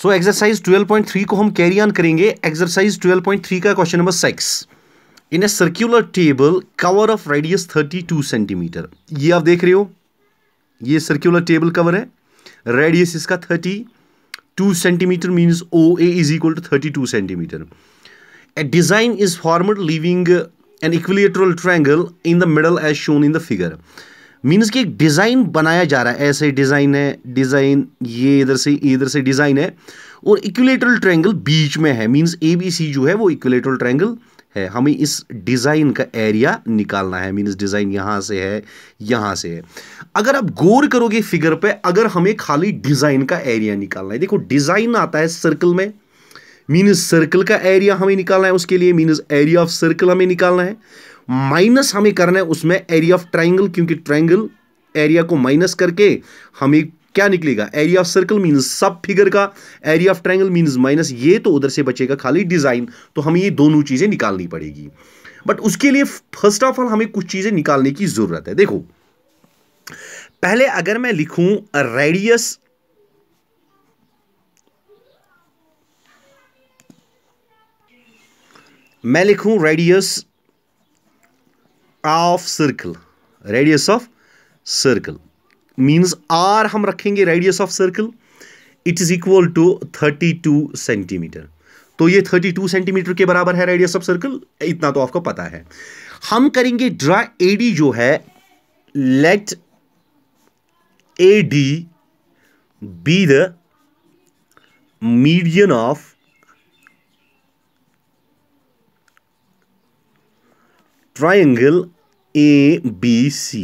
so exercise 12.3 को हम carry on करेंगे एक्सरसाइज 12.3 का question number six in a circular table cover of radius 32 centimeter ये आप देख रहे हो ये सर्क्यूलर टेबल कवर है रेडियस इसका 32 centimeter means O A is equal to thirty two centimeter a design is formed leaving an equilateral triangle in the middle as shown in the figure means कि एक design बनाया जा रहा है ऐसे design है डिज़ाइन ये इधर से इधर से डिज़ाइन है और इक्विलेटरल ट्रायंगल बीच में है मीन्स ए बी सी जो है वो इक्विलेटरल ट्रायंगल है हमें इस डिज़ाइन का एरिया निकालना है मीन्स डिज़ाइन यहाँ से है यहाँ से है अगर आप गौर करोगे फिगर पे अगर हमें खाली डिज़ाइन का एरिया निकालना है देखो डिज़ाइन आता है सर्कल में मीन्स सर्कल का एरिया हमें निकालना है उसके लिए मीन्स एरिया ऑफ सर्कल हमें निकालना है माइनस हमें करना है उसमें एरिया ऑफ ट्राइंगल क्योंकि ट्राइंगल एरिया को माइनस करके हमें क्या निकलेगा एरिया ऑफ सर्कल मीन्स सब फिगर का area of triangle means minus ये तो उधर से बचेगा खाली डिजाइन तो हमें ये दोनों चीजें निकालनी पड़ेगी बट उसके लिए फर्स्ट ऑफ ऑल हमें कुछ चीजें निकालने की जरूरत है देखो पहले अगर मैं लिखूं रेडियस मैं लिखूं radius of circle radius of circle means R हम रखेंगे radius of circle it is equal to thirty two centimeter तो ये थर्टी टू सेंटीमीटर के बराबर है रेडियस ऑफ सर्कल इतना तो आपको पता है हम करेंगे ड्रा ए डी जो है let A D be the median of triangle A B C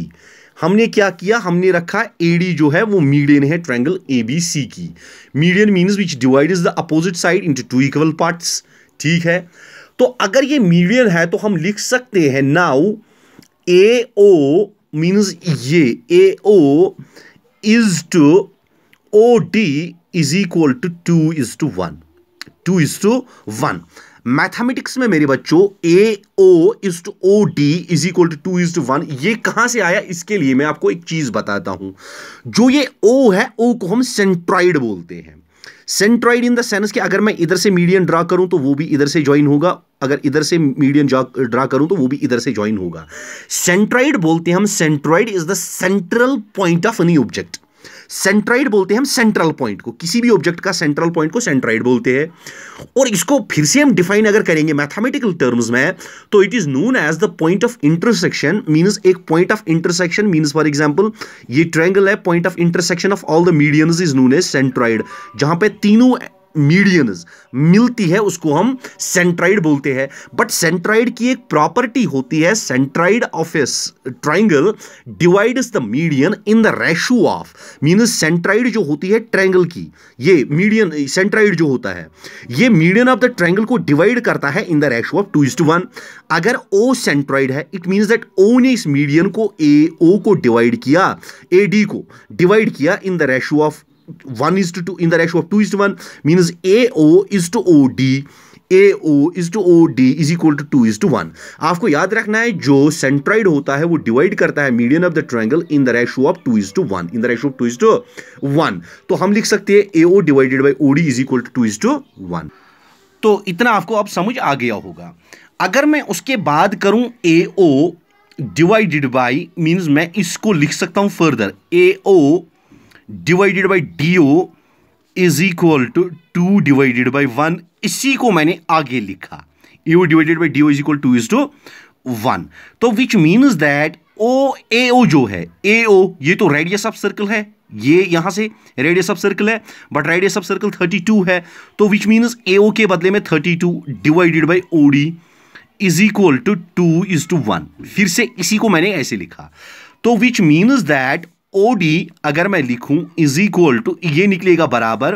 हमने क्या किया हमने रखा ए डी जो है वो मीडियन है ट्राइंगल ए बी सी की median means which divide is the opposite side into two equal parts ठीक है तो अगर ये मीडियन है तो हम लिख सकते हैं नाउ ए ओ मीन्स ये A O is to O D is equal to two is to one two is to one mathematics में मेरे बच्चों A O is to O D is equal to two is to one ये कहां से आया इसके लिए मैं आपको एक चीज़ बताता हूं जो ये ओ है ओ को हम सेंट्रॉइड बोलते हैं सेंट्रॉइड इन द सेंस कि अगर मैं इधर से मीडियन ड्रा करूं तो वो भी इधर से ज्वाइन होगा अगर इधर से मीडियन ड्रा करूं तो वो भी इधर से ज्वाइन होगा सेंट्रॉइड बोलते हैं हम centroid is the central point of any object centroid बोलते हैं हम सेंट्रल पॉइंट को किसी भी ऑब्जेक्ट का सेंट्रल पॉइंट को सेंट्राइड बोलते हैं और इसको फिर से हम डिफाइन अगर करेंगे मैथमेटिकल टर्म्स में तो it is known as the point of intersection means एक point of intersection means for example ये ट्रायंगल है point of intersection of all the medium is known as centroid जहां पे तीनों मीडियंस मिलती है उसको हम सेंट्राइड बोलते हैं बट सेंट्राइड की एक प्रॉपर्टी होती है centroid of a triangle divide the median in the ratio of means centroid जो होती है ट्रैंगल की ये मीडियन सेंट्राइड जो होता है ये मीडियन ऑफ द ट्रैंगल को डिवाइड करता है in the ratio of two is to one अगर ओ सेंट्राइड है इट मीन्स दैट ओ ने इस मीडियन को ए ओ को डिवाइड किया ए डी को डिवाइड किया in the ratio of 1 is to 2 in the ratio of 2 is to 1 means AO is to OD A O is to O D is equal to two is to one आपको याद रखना है जो centroid होता है वो divide करता है median of the triangle in the ratio of two is to one in the ratio of two is to one तो हम लिख सकते हैं A O divided by O D is equal to two is to one तो इतना आपको अब समझ आ गया होगा अगर मैं उसके बाद करूं A O divided by means मैं इसको लिख सकता हूं further A O divided by D O is equal to two divided by one इसी को मैंने आगे लिखा U divided by D O is equal to is to one तो विच मीन्स दैट ओ ए ओ जो है ए ओ ये तो रेडियस ऑफ सर्कल है ये यहां से रेडियस ऑफ सर्कल है बट रेडियस ऑफ सर्कल 32 है तो विच मीन्स ए ओ के बदले में 32 divided by O D is equal to two is to one फिर से इसी को मैंने ऐसे लिखा तो which means that O D अगर मैं लिखूं इज इक्वल टू ये निकलेगा बराबर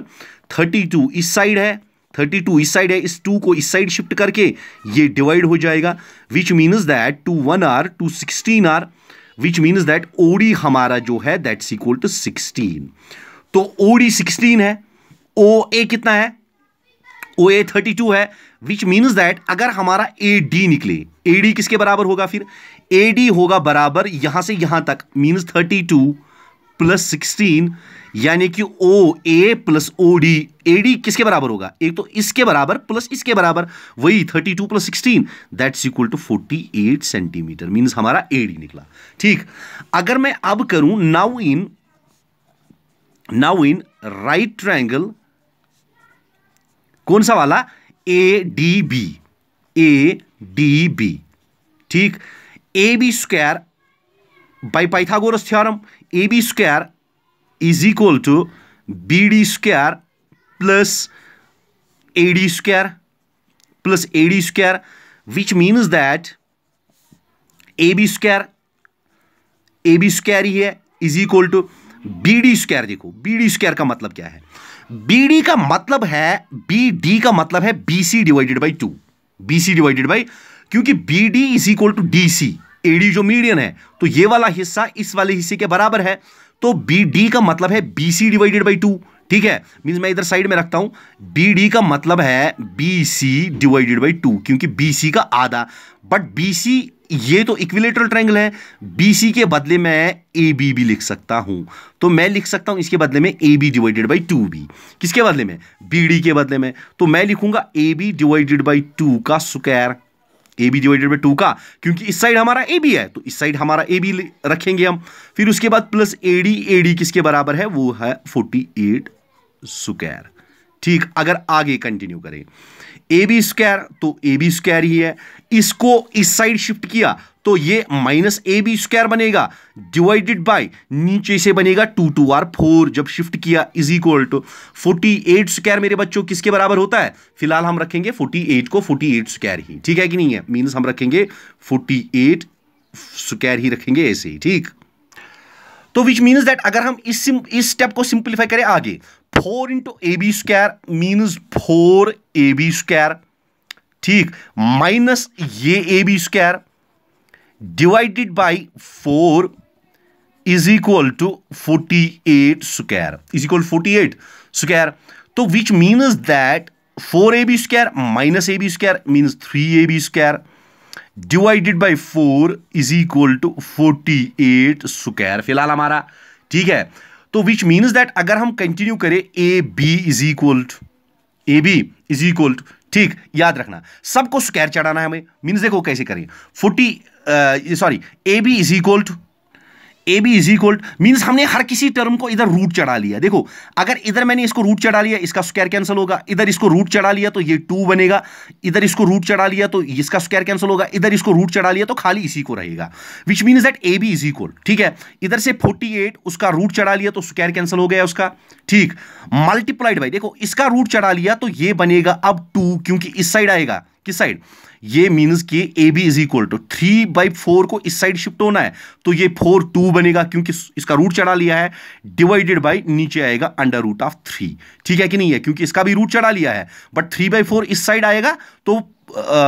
थर्टी टू इस साइड है थर्टी टू इस साइड है इस टू को इस साइड शिफ्ट करके ये डिवाइड हो जाएगा which means that two one are two sixteen are which means that O D हमारा जो है दैट्स इक्वल टू सिक्सटीन तो ओ डी सिक्सटीन है ओ ए कितना है ओ ए थर्टी टू है विच मीन्स दैट अगर हमारा ए डी निकले ए डी किसके बराबर होगा फिर ए डी होगा बराबर यहां से यहां तक means thirty two plus sixteen यानी कि O A plus O D A D किसके बराबर होगा एक तो इसके बराबर प्लस इसके बराबर वही thirty two plus sixteen that's equal to forty eight centimetre mean हमारा ए डी निकला ठीक अगर मैं अब करूं now in now in right triangle कौन सा वाला A D B A D B ठीक A B square by Pythagoras theorem A B square is equal to B D square plus A D square plus A D square which means that A B square A B square ही है is equal to B D square देखो B D square का मतलब क्या है B D का मतलब है बी डी का मतलब है B C divided by two B C divided by क्योंकि B D is equal to D C A D जो मीडियन है तो ये वाला हिस्सा इस वाले हिस्से के बराबर है तो बी डी का मतलब है B C divided by two ठीक है मीन मैं इधर साइड में रखता हूं बी डी का मतलब है B C divided by two क्योंकि बी सी का आधा बट बी सी ये तो इक्विलेटरल ट्रायंगल है बीसी के बदले में ए बी भी लिख सकता हूं तो मैं लिख सकता हूं इसके बदले में A B divided by two B किसके बदले में बी डी के बदले में तो मैं लिखूंगा A B divided by two का square A B divided by two का क्योंकि इस साइड हमारा ए बी है तो इस साइड हमारा ए बी रखेंगे हम फिर उसके बाद plus A D A D किसके बराबर है वो है फोर्टी एट स्क्वायर ठीक अगर आगे कंटिन्यू करें ए बी स्क्वायर तो ए बी स्क्वायर ही है इसको इस साइड शिफ्ट किया तो ये माइनस ए बी स्क्वायर बनेगा डिवाइडेड बाय नीचे से बनेगा टू टू आर फोर जब शिफ्ट किया is equal to forty eight square मेरे बच्चों किसके बराबर होता है फिलहाल हम रखेंगे फोर्टी एट को फोर्टी एट स्क्वायर ही ठीक है कि नहीं है मीन्स हम रखेंगे फोर्टी एट स्क्वायर ही रखेंगे ऐसे ही ठीक तो विच मीन्स दैट अगर हम इस इस स्टेप को सिंप्लीफाई करें आगे four into A B square means four A B square ठीक माइनस ये A B square divided by four is equal to forty eight square is equal forty eight square तो which means that four A B square minus A B square means three A B square divided by four is equal to forty eight square फिलहाल हमारा ठीक है तो which means that अगर हम continue करें A B is equal to A B is equal to ठीक याद रखना सबको स्क्वायर चढ़ाना है हमें मीन्स देखो कैसे करें forty sorry A B is equal to A B is equal means हमने हर किसी टर्म को इधर रूट चढ़ा लिया देखो अगर इधर मैंने इसको रूट चढ़ा लिया इसका स्क्वायर कैंसिल होगा इधर इसको रूट चढ़ा लिया तो ये टू बनेगा इधर इसको रूट चढ़ा लिया तो इसका स्क्वायर कैंसिल होगा इधर इसको रूट चढ़ा लिया तो खाली इसी को रहेगा which means that A B is equal ठीक है इधर से फोर्टी एट उसका रूट चढ़ा लिया तो स्क्वायर कैंसिल हो गया उसका ठीक मल्टीप्लाइड बाई देखो इसका रूट चढ़ा लिया तो ये बनेगा अब टू क्योंकि इस साइड आएगा किस साइड ये मीन्स कि A B is equal to three by four को इस साइड शिफ्ट होना है तो ये फोर टू बनेगा क्योंकि इसका रूट चढ़ा लिया है डिवाइडेड बाई नीचे आएगा अंडर रूट ऑफ थ्री ठीक है कि नहीं है क्योंकि इसका भी रूट चढ़ा लिया है बट थ्री बाई फोर इस साइड आएगा तो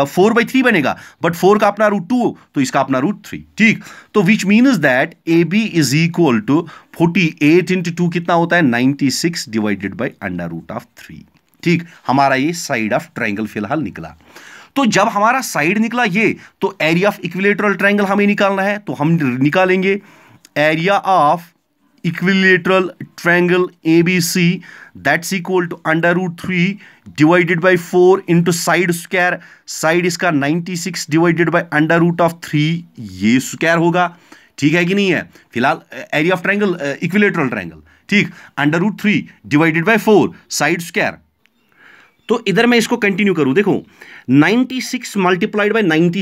फोर बाई थ्री बनेगा बट फोर का अपना रूट टू तो इसका अपना रूट थ्री ठीक तो which means that A B is equal to forty eight into two कितना होता है ninety six divided by under root of three ठीक हमारा ये साइड ऑफ ट्राइंगल फिलहाल निकला तो जब हमारा साइड निकला ये तो एरिया ऑफ इक्विलेटरल ट्राइंगल हमें निकालना है तो हम निकालेंगे area of equilateral triangle ABC that's equal to under root three divided by four into side square side इसका 96 divided by under root of three ये स्क्वायर होगा ठीक है कि नहीं है फिलहाल area of triangle equilateral triangle ठीक under root three divided by four side square तो इधर मैं इसको कंटिन्यू करूं देखो 96 सिक्स मल्टीप्लाइड बाई नाइन्टी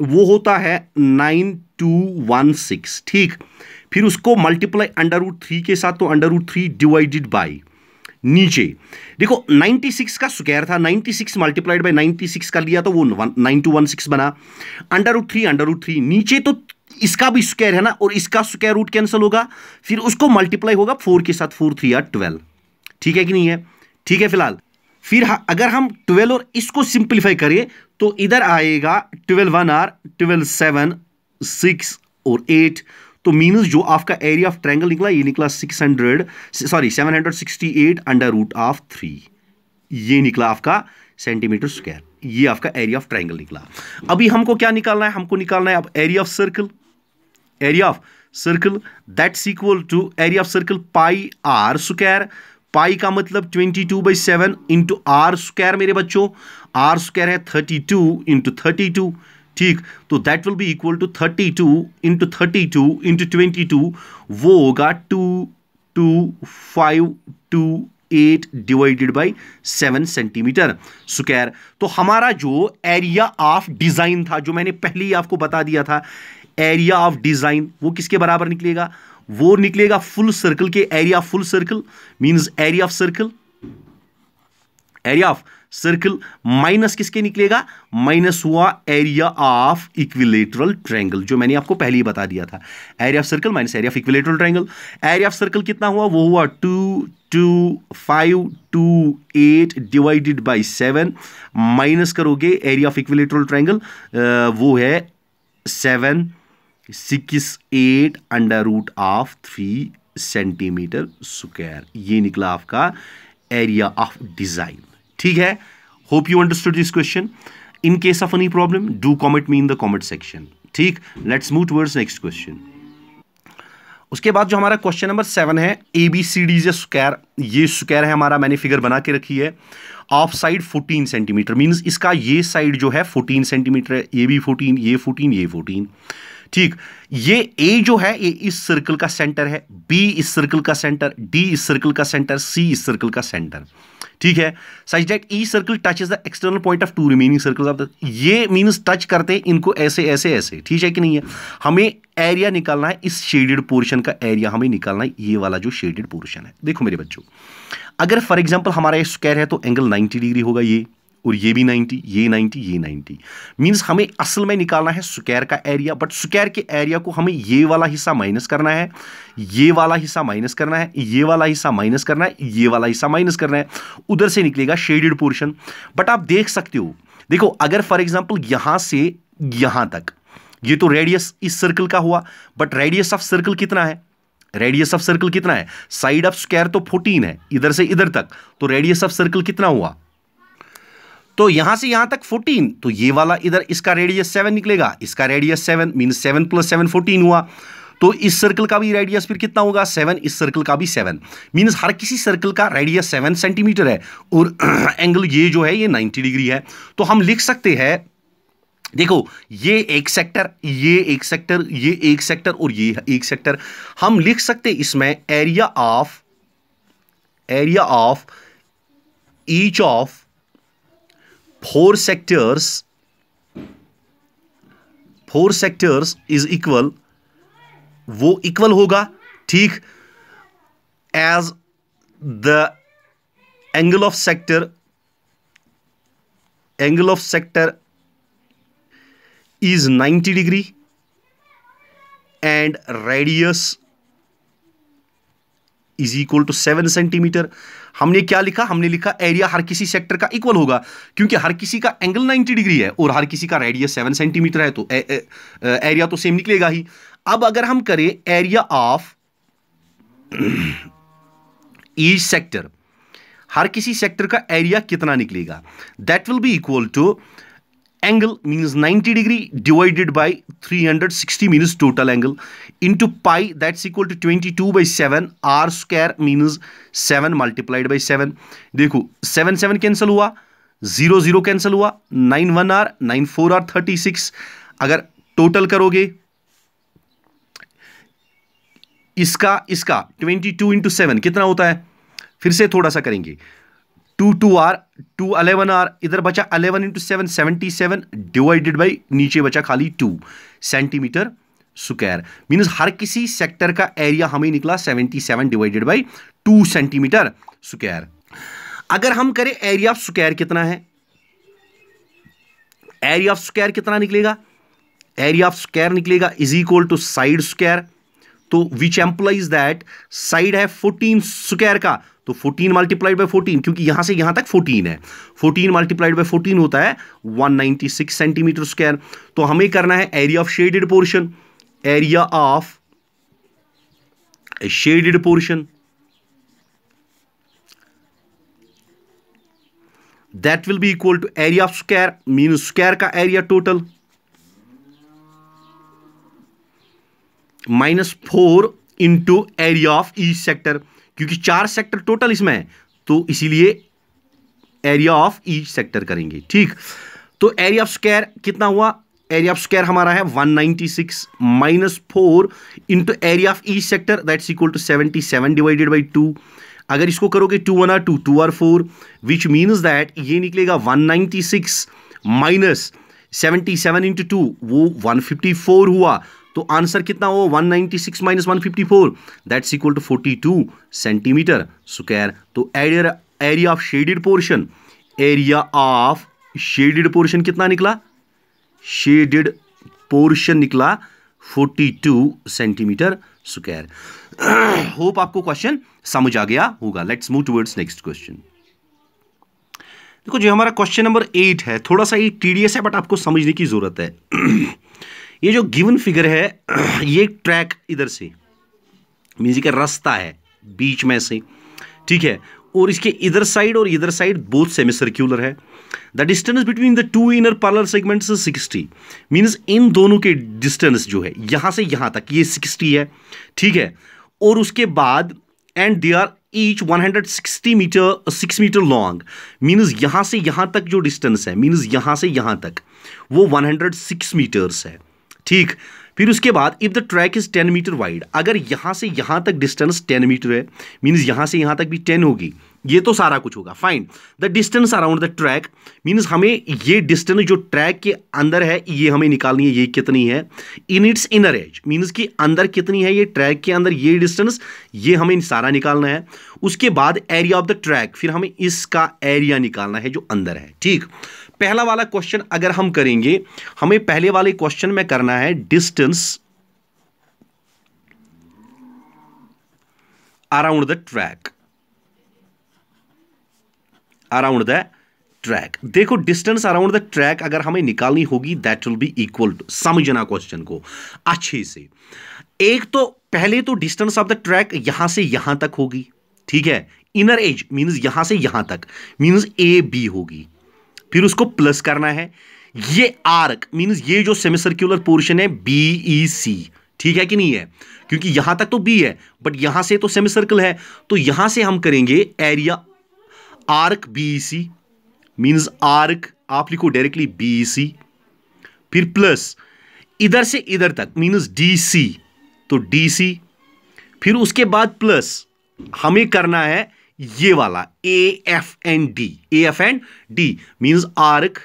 वो होता है 9216 ठीक फिर उसको मल्टीप्लाई अंडर रूट थ्री के साथ तो under root three divided by नीचे देखो 96 का स्क्वायर था 96 सिक्स मल्टीप्लाइड बाई नाइन्टी कर लिया तो वो नाइन टू वन सिक्स बना under root three under root three नीचे तो इसका भी स्क्वायर है ना और इसका स्क्वायर रूट कैंसिल होगा फिर उसको मल्टीप्लाई होगा फोर के साथ फोर थ्री या ट्वेल्व ठीक है कि नहीं है ठीक है फिलहाल फिर अगर हम ट्वेल्व और इसको सिंप्लीफाई करें तो इधर आएगा twelve one are twelve seven six और एट तो मीनस जो आपका एरिया ऑफ ट्रायंगल निकला ये निकला six hundred sorry seven hundred sixty eight under root of three ये निकला आपका सेंटीमीटर स्क्वायर ये आपका एरिया ऑफ ट्रायंगल निकला अभी हमको क्या निकालना है हमको निकालना है अब area of circle area of circle that's equal to area of circle pi r square pi का मतलब twenty two by seven into r square मेरे बच्चों आर स्क्वायर है thirty two into thirty two ठीक तो that will be equal to thirty two into thirty two into twenty two वो होगा two two five two eight divided by seven centimetre square तो हमारा जो एरिया ऑफ डिज़ाइन था जो मैंने पहले ही आपको बता दिया था एरिया ऑफ डिज़ाइन वो किसके बराबर निकलेगा वो निकलेगा फुल सर्कल के area full circle means area of circle area of circle minus किसके निकलेगा माइनस हुआ एरिया ऑफ इक्विलेटरल ट्रायंगल जो मैंने आपको पहले ही बता दिया था area of circle minus area of equilateral triangle area of circle कितना हुआ वो हुआ two two five two eight divided by seven minus करोगे एरिया ऑफ इक्विलेटरल ट्रायंगल वो है seven six eight under root of three centimetre square ये निकला आपका एरिया ऑफ डिज़ाइन ठीक है hope you understood this question in case of any problem do comment me in the comment section ठीक let's move towards next question उसके बाद जो हमारा क्वेश्चन नंबर सेवन है A B C D J square ये square है हमारा मैंने फिगर बना के रखी है ऑफ साइड 14 सेंटीमीटर मीन्स इसका ये साइड जो है 14 सेंटीमीटर है ये भी 14 ये 14 ये 14 ठीक ये ए जो है ये इस सर्कल का सेंटर है बी इस सर्कल का सेंटर डी इस सर्कल का सेंटर सी इस सर्कल का सेंटर ठीक है such that E circle touch is the external point of two remaining circle of the ये मीन्स टच करते हैं इनको ऐसे ऐसे ऐसे ठीक है कि नहीं है हमें एरिया निकालना है इस शेडेड पोर्शन का एरिया हमें निकालना है ये वाला जो शेडेड पोर्शन है देखो मेरे बच्चों अगर फॉर एग्जाम्पल हमारा ये स्क्वायर है तो एंगल नाइन्टी डिग्री होगा ये और ये भी 90 ये 90 ये 90 मीन्स हमें असल में निकालना है स्क्वायर का एरिया बट स्क्वायर के एरिया को हमें ये वाला हिस्सा माइनस करना है ये वाला हिस्सा माइनस करना है ये वाला हिस्सा माइनस करना है ये वाला हिस्सा माइनस करना है उधर से निकलेगा शेडेड पोर्शन बट आप देख सकते हो देखो अगर फॉर एग्जाम्पल यहाँ से यहाँ तक ये तो रेडियस इस सर्कल का हुआ बट रेडियस ऑफ सर्कल कितना है रेडियस ऑफ सर्कल कितना है साइड ऑफ स्क्वायर तो 14 है इधर से इधर तक तो रेडियस ऑफ सर्कल कितना हुआ तो यहां से यहां तक 14 तो ये वाला इधर इसका रेडियस 7 निकलेगा इसका radius 7 mean 7 plus seven fourteen हुआ तो इस सर्कल का भी रेडियस फिर कितना होगा सेवन इस सर्कल का भी सेवन मीन्स हर किसी सर्कल का रेडियस सेवन सेंटीमीटर है और एंगल ये जो है ये नाइन्टी डिग्री है तो हम लिख सकते हैं देखो ये एक सेक्टर ये एक सेक्टर ये एक सेक्टर और ये एक सेक्टर हम लिख सकते इसमें area of area of each of four sectors four sectors is equal वो इक्वल होगा ठीक as the angle of sector angle of sector is 90 degree and radius is equal to seven centimetre हमने क्या लिखा हमने लिखा एरिया हर किसी sector का इक्वल होगा क्योंकि हर किसी का एंगल 90 डिग्री है और हर किसी का रेडियस सेवन सेंटीमीटर है तो ए, ए, एरिया तो सेम निकलेगा ही अब अगर हम करें एरिया ऑफ ईच सेक्टर हर किसी सेक्टर का एरिया कितना निकलेगा that will be equal to angle means 90 degree divided by 360 means total angle into pi that's equal to 22 by 7 r square means 7 multiplied by 7 देखो 7 7 कैंसिल हुआ 0 0 cancel हुआ 9 1 r 9 4 r 36 अगर total करोगे इसका इसका 22 इंटू सेवन कितना होता है फिर से थोड़ा सा करेंगे two two r two eleven r इधर बचा eleven into seven seventy seven divided by नीचे बचा खाली टू सेंटीमीटर स्क्वायर मीन्स हर किसी सेक्टर का एरिया हमें निकला seventy seven divided by two centimetre square अगर हम करें एरिया ऑफ स्क्वायर कितना है एरिया ऑफ स्क्वायर कितना निकलेगा एरिया ऑफ स्क्वायर निकलेगा is equal to side square तो विच एम्प्लाइज दैट साइड है फोर्टीन स्क्वायर का तो 14 मल्टीप्लाइड बाई 14 क्योंकि यहां से यहां तक 14 है 14 मल्टीप्लाइड बाई 14 होता है 196 सेंटीमीटर स्क्वायर तो हमें करना है area of shaded portion area of shaded portion that will be equal to area of square mean square का area total minus four into area of each sector क्योंकि चार sector total इसमें है तो इसीलिए एरिया ऑफ ईच सेक्टर करेंगे ठीक तो एरिया ऑफ स्क्वायर कितना हुआ एरिया ऑफ स्क्वायर हमारा है 196 ninety six minus four into area of each sector that's equal to 77 divided by two अगर इसको करोगे two one are two two are four which means that ये निकलेगा 196 ninety six minus seventy seven into two वो one fifty four हुआ तो answer कितना हो 196 ninety six minus one fifty four that's equal to forty two centimetre square तो area area of shaded portion area of shaded portion कितना निकला shaded portion निकला 42 centimetre square hope आपको question समझ आ गया होगा let's move towards next question देखो जो हमारा क्वेश्चन नंबर एट है थोड़ा सा ये टीडीएस है बट आपको समझने की जरूरत है ये जो गिवन फिगर है ये ट्रैक इधर से म्यूजिक का रास्ता है बीच में से ठीक है और इसके इधर साइड और इधर साइड बोथ सेमी सर्क्यूलर है the distance between the two inner parallel segments sixty means इन दोनों के डिस्टेंस जो है यहाँ से यहाँ तक ये सिक्सटी है ठीक है और उसके बाद and they are each 160 metre six metre long means यहाँ से यहाँ तक जो डिस्टेंस है मीन्स यहाँ से यहाँ तक वो 106 मीटर्स है ठीक फिर उसके बाद if the track is ten metre wide अगर यहाँ से यहाँ तक डिस्टेंस टेन मीटर है मीन्स यहाँ से यहाँ तक भी टेन होगी ये तो सारा कुछ होगा find the distance around the track means हमें ये डिस्टेंस जो ट्रैक के अंदर है ये हमें निकालनी है ये कितनी है in its inner edge means कि अंदर कितनी है ये ट्रैक के अंदर ये डिस्टेंस ये हमें सारा निकालना है उसके बाद एरिया ऑफ द ट्रैक फिर हमें इसका एरिया निकालना है जो अंदर है ठीक पहला वाला क्वेश्चन अगर हम करेंगे हमें पहले वाले क्वेश्चन में करना है distance around the track around the track देखो डिस्टेंस अराउंड द ट्रैक अगर हमें निकालनी होगी that will be equal to समझना क्वेश्चन को अच्छे से एक तो पहले तो डिस्टेंस ऑफ द ट्रैक यहां से यहां तक होगी ठीक है इनर एज मींस यहां से यहां तक मींस ए बी होगी फिर उसको प्लस करना है ये आर्क मीन्स ये जो सेमी सर्क्यूलर पोर्शन है बी ई सी ठीक है कि नहीं है क्योंकि यहां तक तो बी है बट यहां से तो सेमी सर्कल है तो यहां से हम करेंगे area arc B C means arc आप लिखो डायरेक्टली बी सी फिर प्लस इधर से इधर तक मीन्स डी सी तो डी सी फिर उसके बाद प्लस हमें करना है ये वाला A F and D A F and D means arc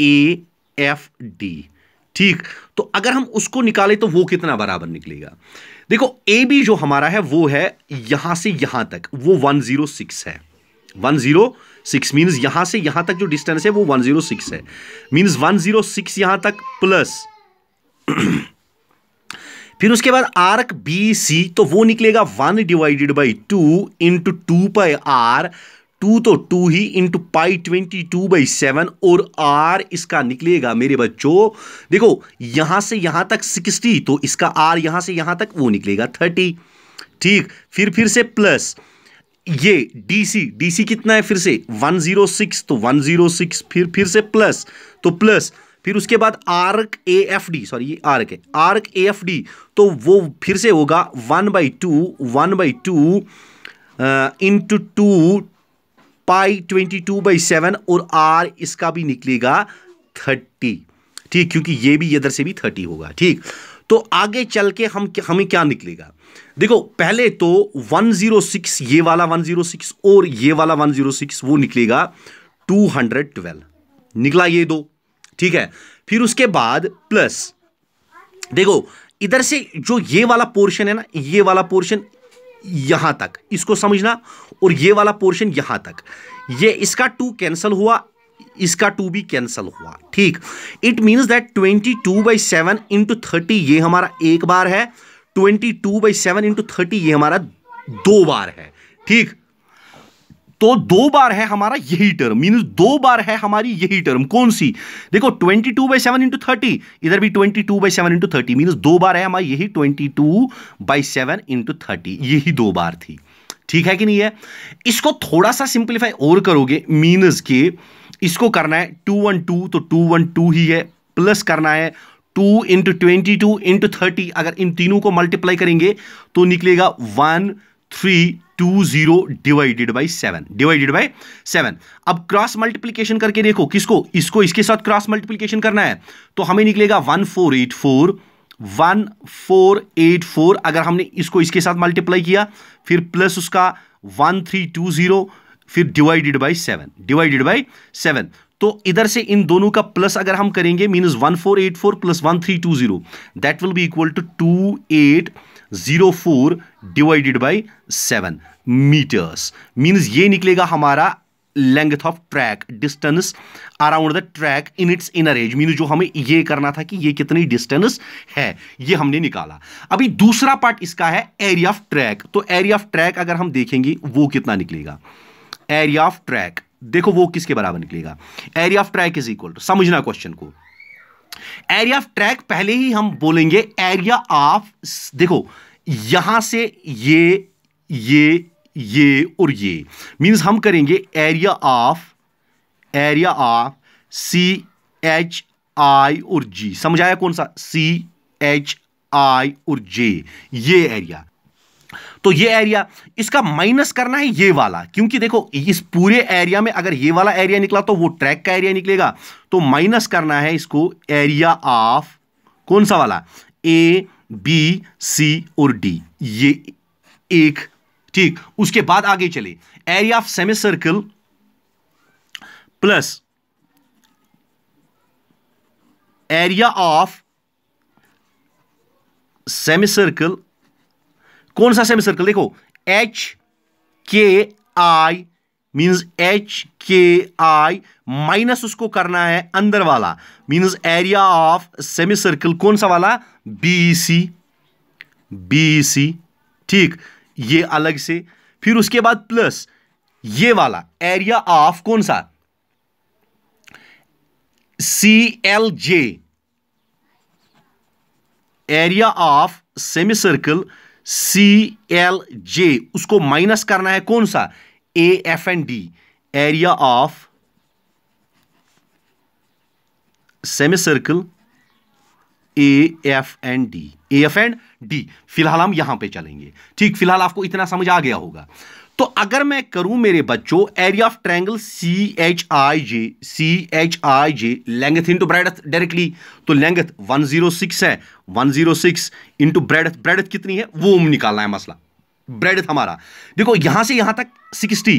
A F D ठीक तो अगर हम उसको निकालें तो वो कितना बराबर निकलेगा देखो ए बी जो हमारा है वो है यहां से यहां तक वो 106 है 106 मीन्स यहां से यहां तक जो डिस्टेंस है वो 106 है जीरो 106 यहां तक प्लस फिर उसके बाद आर्क बी सी तो वो निकलेगा one divided by two into two pi r two तो टू ही into pi twenty two by seven और आर इसका निकलेगा मेरे बच्चों देखो यहां से यहां तक सिक्सटी तो इसका आर यहां से यहां तक वो निकलेगा थर्टी ठीक फिर फिर से प्लस ये डीसी डीसी कितना है फिर से वन जीरो सिक्स तो वन जीरो सिक्स फिर फिर से प्लस तो प्लस फिर उसके बाद arc A F D sorry arc है आर्क ए एफ डी तो वो फिर से होगा one by two one by two into two pi twenty two by seven और आर इसका भी निकलेगा थर्टी ठीक क्योंकि ये भी इधर से भी थर्टी होगा ठीक तो आगे चल के हम हमें क्या निकलेगा देखो पहले तो 106 ये वाला 106 और ये वाला 106 वो निकलेगा 212 निकला ये दो ठीक है फिर उसके बाद प्लस देखो इधर से जो ये वाला पोर्शन है ना ये वाला पोर्शन यहां तक इसको समझना और ये वाला पोर्शन यहां तक ये इसका टू कैंसल हुआ इसका टू भी कैंसल हुआ ठीक it means that twenty two by seven into thirty ये हमारा एक बार है twenty two by seven into thirty ये हमारा दो बार है ठीक तो दो बार है हमारा यही टर्म मीनस दो बार है हमारी यही टर्म कौन सी देखो 22 two by seven into thirty इधर भी 22 two by seven into thirty दो बार है हमारी यही 22 two by seven into thirty यही दो बार थी ठीक है कि नहीं है इसको थोड़ा सा सिंप्लीफाई और करोगे मीनस के इसको करना है टू वन टू तो टू वन टू ही है प्लस करना है two into twenty two into thirty अगर इन तीनों को मल्टीप्लाई करेंगे तो निकलेगा one three two zero divided by seven divided by seven अब क्रॉस मल्टीप्लीकेशन करके देखो किसको इसको इसके साथ क्रॉस मल्टीप्लीकेशन करना है तो हमें निकलेगा one four eight four one four eight four अगर हमने इसको इसके साथ मल्टीप्लाई किया फिर प्लस उसका वन थ्री टू जीरो फिर divided by seven divided by seven तो इधर से इन दोनों का प्लस अगर हम करेंगे minus one four eight four plus one three two zero that will be equal to two eight zero four divided by seven metres means ये निकलेगा हमारा length of track distance around the track in its inner edge mean जो हमें ये करना था कि ये कितनी डिस्टेंस है ये हमने निकाला अभी दूसरा पार्ट इसका है एरिया ऑफ ट्रैक तो एरिया ऑफ ट्रैक अगर हम देखेंगे वो कितना निकलेगा एरिया ऑफ ट्रैक देखो वो किसके बराबर निकलेगा area of track is equal समझना क्वेश्चन को एरिया ऑफ ट्रैक पहले ही हम बोलेंगे एरिया ऑफ देखो यहां से ये ये ये और ये मींस हम करेंगे area of area of C H I और जी समझ आया कौन सा सी एच आई और जे ये एरिया तो ये एरिया इसका माइनस करना है ये वाला क्योंकि देखो इस पूरे एरिया में अगर ये वाला एरिया निकला तो वो ट्रैक का एरिया निकलेगा तो माइनस करना है इसको एरिया ऑफ कौन सा वाला ए बी सी और डी ये एक ठीक उसके बाद आगे चले area of semi circle plus area of semi circle कौन सा सेमी सर्कल देखो H K I means H K I minus उसको करना है अंदर वाला means area of semi circle कौन सा वाला बी सी बी सी ठीक ये अलग से फिर उसके बाद प्लस ये वाला एरिया ऑफ कौन सा C L J area of semi circle C L J उसको माइनस करना है कौन सा A F and D area of semi circle A F and D A F and D फिलहाल हम यहां पे चलेंगे ठीक फिलहाल आपको इतना समझ आ गया होगा तो अगर मैं करूं मेरे बच्चों area of triangle C H I J C H I J length into breadth directly तो लेंथ 106 है 106 इंटू ब्रेडथ ब्रेडथ कितनी है वो निकालना है मसला ब्रेडथ हमारा देखो यहां से यहां तक 60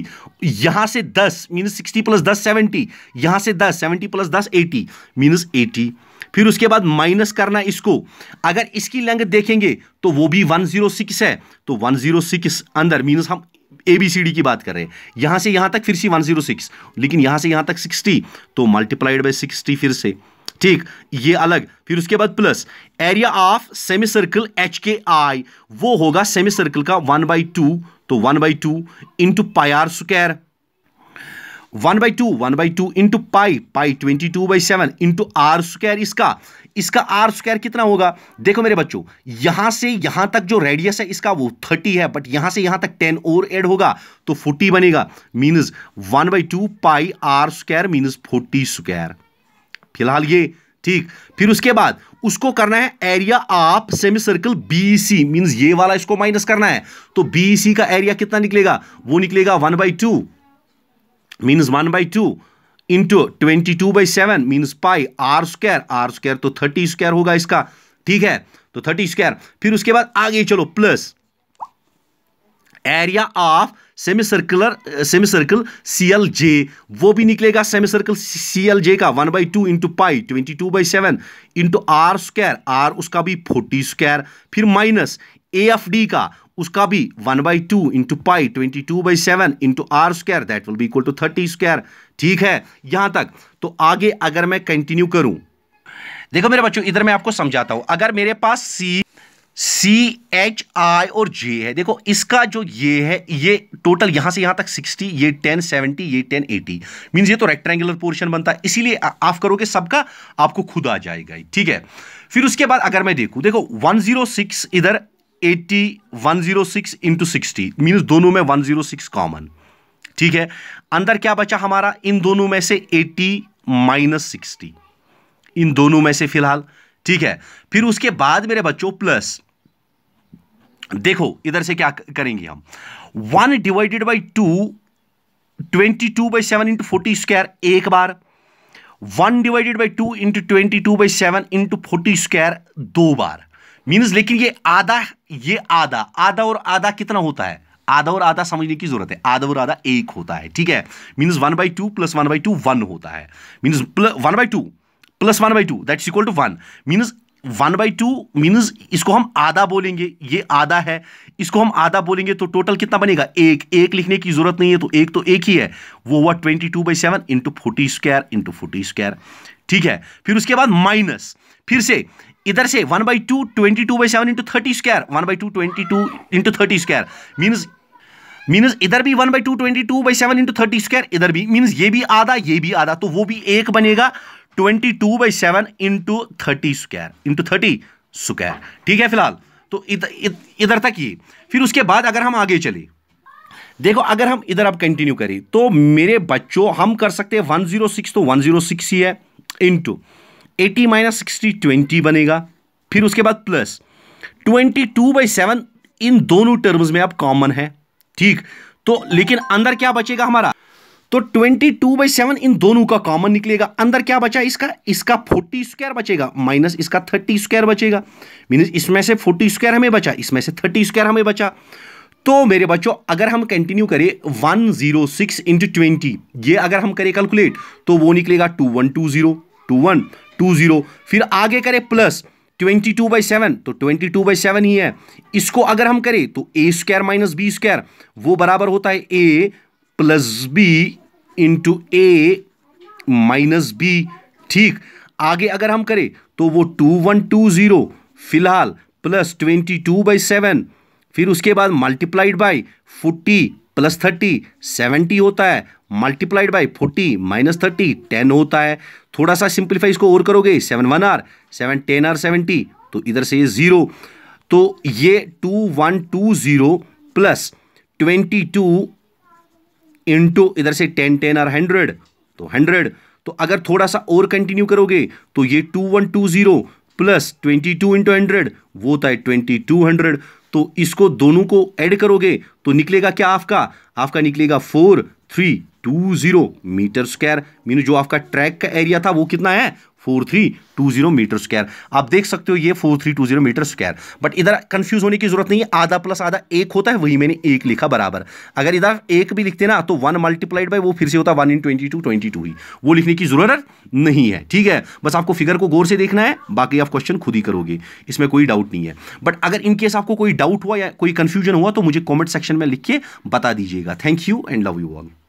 यहां से 10 मीनस 60 प्लस 10 सेवेंटी यहां से 10 70 प्लस 10 एटी मीनस एटी फिर उसके बाद माइनस करना इसको अगर इसकी लेंगथ देखेंगे तो वो भी 106 है तो 106 अंदर मीनस हम ए बी सी डी की बात कर रहे हैं यहाँ से यहाँ तक फिर से वन जीरो सिक्स लेकिन यहाँ से यहाँ तक सिक्सटी तो मल्टीप्लाइड बाई सिक्सटी फिर से ठीक ये अलग फिर उसके बाद plus area of semi circle H K I वो होगा सेमी सर्कल का वन बाई टू तो one by two into pi r square one by two one by two into pi pi twenty two by seven into r square इसका इसका are square कितना होगा देखो मेरे बच्चों यहां से यहां तक जो रेडियस है इसका वो थर्टी है बट यहां से यहां तक टेन और एड होगा तो फोर्टी बनेगा minus one by two pi r square minus forty square फिलहाल ये ठीक फिर उसके बाद उसको करना है area of semi circle B C means ये वाला इसको माइनस करना है तो बीसी का एरिया कितना निकलेगा वो निकलेगा one by two means one by two into twenty two by seven means pi r square r square तो थर्टी स्क्वायर होगा इसका ठीक है तो थर्टी स्क्वायर फिर उसके बाद आगे चलो plus area of semi circular semi circle C L J वो भी निकलेगा semi circle C L J का one by two into pi twenty two by seven into r square r उसका भी फोर्टी स्क्वायर फिर माइनस ए एफ डी का उसका भी one by two into pi twenty two by seven into r square that will be equal to thirty square ठीक है यहां तक तो आगे अगर मैं कंटिन्यू करूं देखो मेरे बच्चों इधर मैं आपको समझाता हूं अगर मेरे पास सी सी एच आई और जे है देखो इसका जो ये है ये टोटल यहां से यहां तक 60 ये 10 70 ये 10 80 मींस ये तो रेक्टेंगुलर पोर्शन बनता है इसीलिए आप करोगे सबका आपको खुद आ जाएगा ठीक है फिर उसके बाद अगर मैं देखूं देखो 106 इधर eighty one zero six into sixty means दोनों में वन जीरो सिक्स कॉमन ठीक है अंदर क्या बचा हमारा इन दोनों में से एट्टी माइनस सिक्सटी इन दोनों में से फिलहाल ठीक है फिर उसके बाद मेरे बच्चों प्लस देखो इधर से क्या करेंगे हम one divided by two twenty two by seven into forty square एक बार one divided by two into twenty two by seven into forty square दो बार मीन्स लेकिन ये आधा ये आधा आधा और आधा कितना होता है आधा और आधा समझने की जरूरत है आधा और आधा एक होता है ठीक है means one by two plus one by two one होता है means one by two plus one by two that equal to one means one by two means इसको हम आधा बोलेंगे ये आधा है इसको हम आधा बोलेंगे तो टोटल कितना बनेगा एक एक लिखने की जरूरत नहीं है तो एक तो एक ही है वो हुआ twenty two by seven into forty square into forty square ठीक है फिर उसके बाद माइनस फिर से इधर से one by two twenty two by seven into thirty square one by two twenty two into thirty square means minus इधर भी one by two twenty two by seven into thirty square इधर भी means ये भी आधा ये भी आधा तो वो भी एक बनेगा twenty two by seven into thirty square into thirty square ठीक है फिलहाल तो इधर इधर तक ये फिर उसके बाद अगर हम आगे चले देखो अगर हम इधर अब कंटिन्यू करें तो मेरे बच्चों हम कर सकते हैं वन जीरो सिक्स तो वन जीरो सिक्स ही है into eighty minus sixty twenty बनेगा फिर उसके बाद plus twenty two by seven इन दोनों टर्म्स में अब कॉमन है ठीक तो लेकिन अंदर क्या बचेगा हमारा तो ट्वेंटी टू बाई सेवन इन दोनों का कॉमन निकलेगा अंदर क्या बचा इसका इसका फोर्टी स्क्वायर बचेगा माइनस इसका थर्टी स्क्वायर बचेगा मीनस इसमें से फोर्टी स्क्वायर हमें बचा इसमें से थर्टी स्क्वायर हमें बचा तो मेरे बच्चों अगर हम कंटिन्यू करें one zero six into twenty ये अगर हम करें कैलकुलेट तो वो निकलेगा two one two zero two one two zero फिर आगे करें plus twenty two by seven तो ट्वेंटी टू बाई सेवन ही है इसको अगर हम करें तो A square minus B square वो बराबर होता है A plus B into A minus B ठीक आगे अगर हम करें तो वो टू वन टू ज़ीरो फिलहाल plus twenty two by seven फिर उसके बाद multiplied by forty plus thirty seventy होता है multiplied by forty minus thirty ten होता है थोड़ा सा सिंप्लीफाई इसको और करोगे seven one or seven ten or seventy तो इधर से ये ज़ीरो तो ये two one two zero plus twenty two into इधर से टेन टेन आर हंड्रेड तो हंड्रेड तो अगर थोड़ा सा और कंटिन्यू करोगे तो ये two one two zero plus twenty two into hundred वो था ट्वेंटी टू हंड्रेड तो इसको दोनों को ऐड करोगे तो निकलेगा क्या आपका आपका निकलेगा four three two zero metre square मीनू जो आपका ट्रैक का एरिया था वो कितना है four three two zero metre square आप देख सकते हो ये four three two zero metre square but इधर कंफ्यूज होने की जरूरत नहीं है आधा प्लस आधा एक होता है वही मैंने एक लिखा बराबर अगर इधर एक भी लिखते ना तो वन मल्टीप्लाइड बाई वो फिर से होता है one in twenty two twenty two ही वो लिखने की जरूरत नहीं है ठीक है बस आपको फिगर को गौर से देखना है बाकी आप क्वेश्चन खुद ही करोगे इसमें कोई डाउट नहीं है बट अगर इनकेस आपको कोई डाउट हुआ या कोई कन्फ्यूजन हुआ तो मुझे कॉमेंट सेक्शन में लिख के बता दीजिएगा thank you and love you all